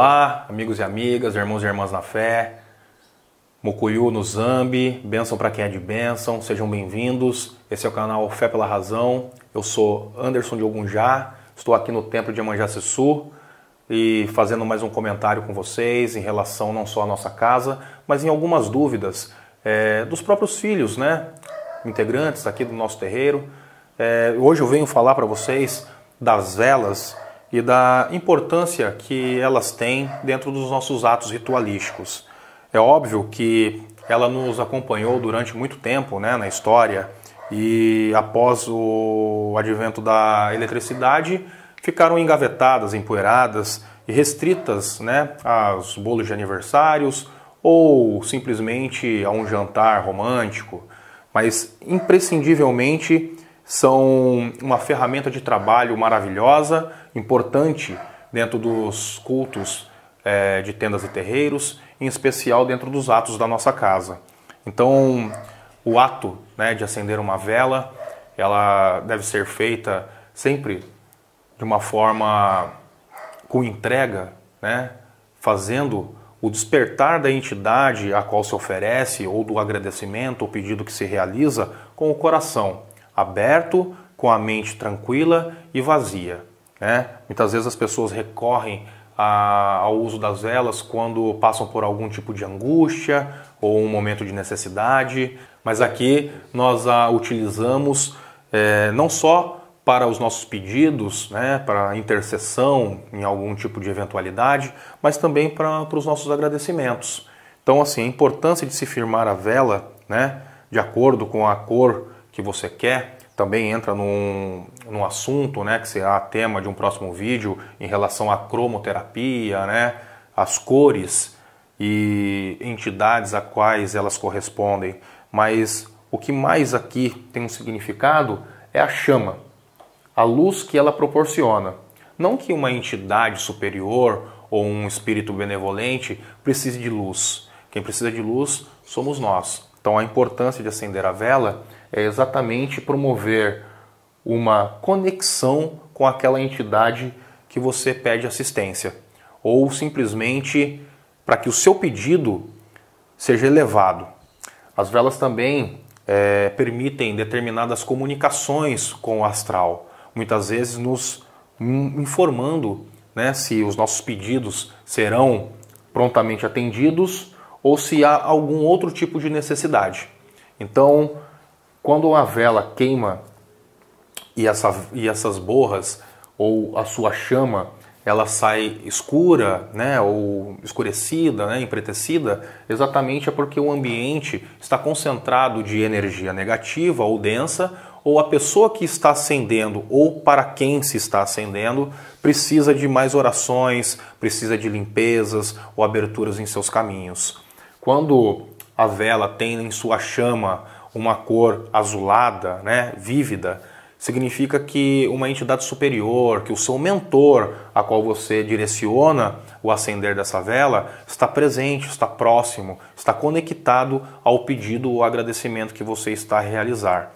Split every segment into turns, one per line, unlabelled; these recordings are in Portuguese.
Olá, amigos e amigas, irmãos e irmãs na fé, Mocuyu no Zambi, bênção para quem é de bênção, sejam bem-vindos. Esse é o canal Fé pela Razão, eu sou Anderson de Ogunjá, estou aqui no Templo de amanjá Sur e fazendo mais um comentário com vocês em relação não só à nossa casa, mas em algumas dúvidas é, dos próprios filhos, né, integrantes aqui do nosso terreiro. É, hoje eu venho falar para vocês das velas e da importância que elas têm dentro dos nossos atos ritualísticos. É óbvio que ela nos acompanhou durante muito tempo né, na história e após o advento da eletricidade ficaram engavetadas, empoeiradas e restritas né, aos bolos de aniversários ou simplesmente a um jantar romântico, mas imprescindivelmente são uma ferramenta de trabalho maravilhosa, importante dentro dos cultos é, de tendas e terreiros, em especial dentro dos atos da nossa casa. Então, o ato né, de acender uma vela, ela deve ser feita sempre de uma forma com entrega, né, fazendo o despertar da entidade a qual se oferece ou do agradecimento ou pedido que se realiza com o coração aberto, com a mente tranquila e vazia. Né? Muitas vezes as pessoas recorrem a, ao uso das velas quando passam por algum tipo de angústia ou um momento de necessidade, mas aqui nós a utilizamos é, não só para os nossos pedidos, né, para intercessão em algum tipo de eventualidade, mas também para, para os nossos agradecimentos. Então, assim, a importância de se firmar a vela, né, de acordo com a cor que você quer, também entra num, num assunto né, que será tema de um próximo vídeo em relação à cromoterapia, né, as cores e entidades a quais elas correspondem. Mas o que mais aqui tem um significado é a chama, a luz que ela proporciona. Não que uma entidade superior ou um espírito benevolente precise de luz. Quem precisa de luz somos nós. Então a importância de acender a vela é exatamente promover uma conexão com aquela entidade que você pede assistência, ou simplesmente para que o seu pedido seja elevado. As velas também é, permitem determinadas comunicações com o astral, muitas vezes nos informando né, se os nossos pedidos serão prontamente atendidos ou se há algum outro tipo de necessidade. Então, quando uma vela queima e, essa, e essas borras ou a sua chama ela sai escura, né, ou escurecida, né, empretecida, exatamente é porque o ambiente está concentrado de energia negativa ou densa, ou a pessoa que está acendendo ou para quem se está acendendo precisa de mais orações, precisa de limpezas ou aberturas em seus caminhos. Quando a vela tem em sua chama uma cor azulada, né, vívida, significa que uma entidade superior, que o seu mentor a qual você direciona o acender dessa vela, está presente, está próximo, está conectado ao pedido ou agradecimento que você está a realizar.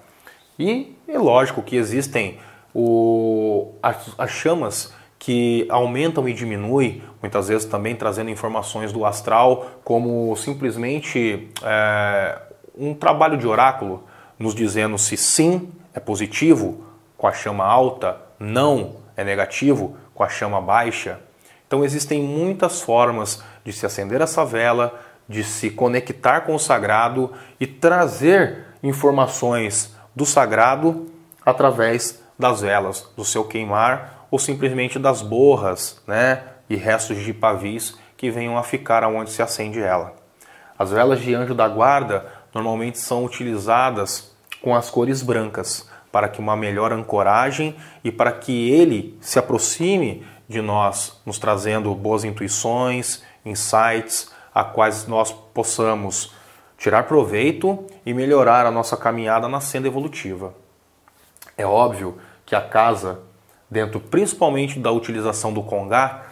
E é lógico que existem o, as, as chamas que aumentam e diminuem, muitas vezes também trazendo informações do astral, como simplesmente é, um trabalho de oráculo nos dizendo se sim é positivo com a chama alta, não é negativo com a chama baixa. Então existem muitas formas de se acender essa vela, de se conectar com o sagrado e trazer informações do sagrado através das velas, do seu queimar ou simplesmente das borras, né, e restos de pavis que venham a ficar onde se acende ela. As velas de anjo da guarda normalmente são utilizadas com as cores brancas para que uma melhor ancoragem e para que ele se aproxime de nós, nos trazendo boas intuições, insights a quais nós possamos tirar proveito e melhorar a nossa caminhada na senda evolutiva. É óbvio que a casa, dentro principalmente da utilização do congá,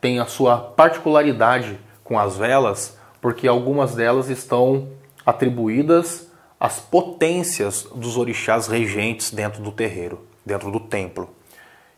tem a sua particularidade com as velas, porque algumas delas estão atribuídas às potências dos orixás regentes dentro do terreiro, dentro do templo.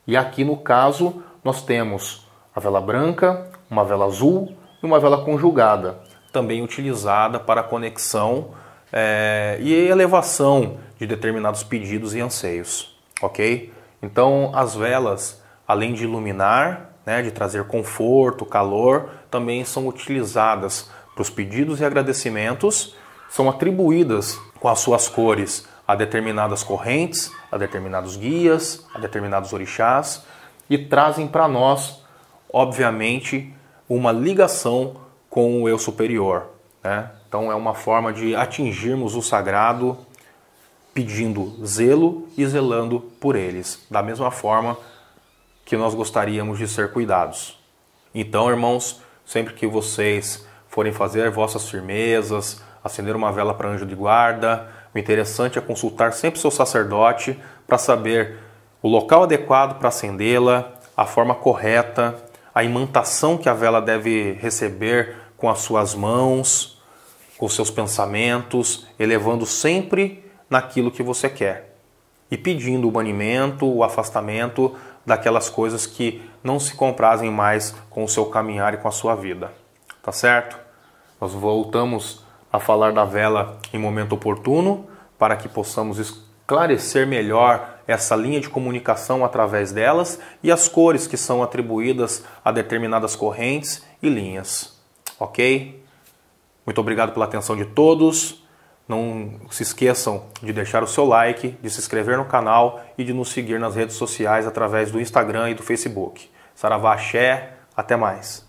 E aqui no caso, nós temos a vela branca, uma vela azul e uma vela conjugada, também utilizada para conexão é, e elevação de determinados pedidos e anseios, ok? Então, as velas, além de iluminar, né, de trazer conforto, calor, também são utilizadas para os pedidos e agradecimentos são atribuídas com as suas cores a determinadas correntes, a determinados guias, a determinados orixás e trazem para nós, obviamente, uma ligação com o eu superior. Né? Então é uma forma de atingirmos o sagrado pedindo zelo e zelando por eles, da mesma forma que nós gostaríamos de ser cuidados. Então, irmãos, sempre que vocês forem fazer vossas firmezas, acender uma vela para anjo de guarda. O interessante é consultar sempre seu sacerdote para saber o local adequado para acendê-la, a forma correta, a imantação que a vela deve receber com as suas mãos, com seus pensamentos, elevando sempre naquilo que você quer e pedindo o banimento, o afastamento daquelas coisas que não se comprazem mais com o seu caminhar e com a sua vida. Tá certo? Nós voltamos a falar da vela em momento oportuno, para que possamos esclarecer melhor essa linha de comunicação através delas e as cores que são atribuídas a determinadas correntes e linhas. Ok? Muito obrigado pela atenção de todos. Não se esqueçam de deixar o seu like, de se inscrever no canal e de nos seguir nas redes sociais através do Instagram e do Facebook. Saravá Xé, até mais.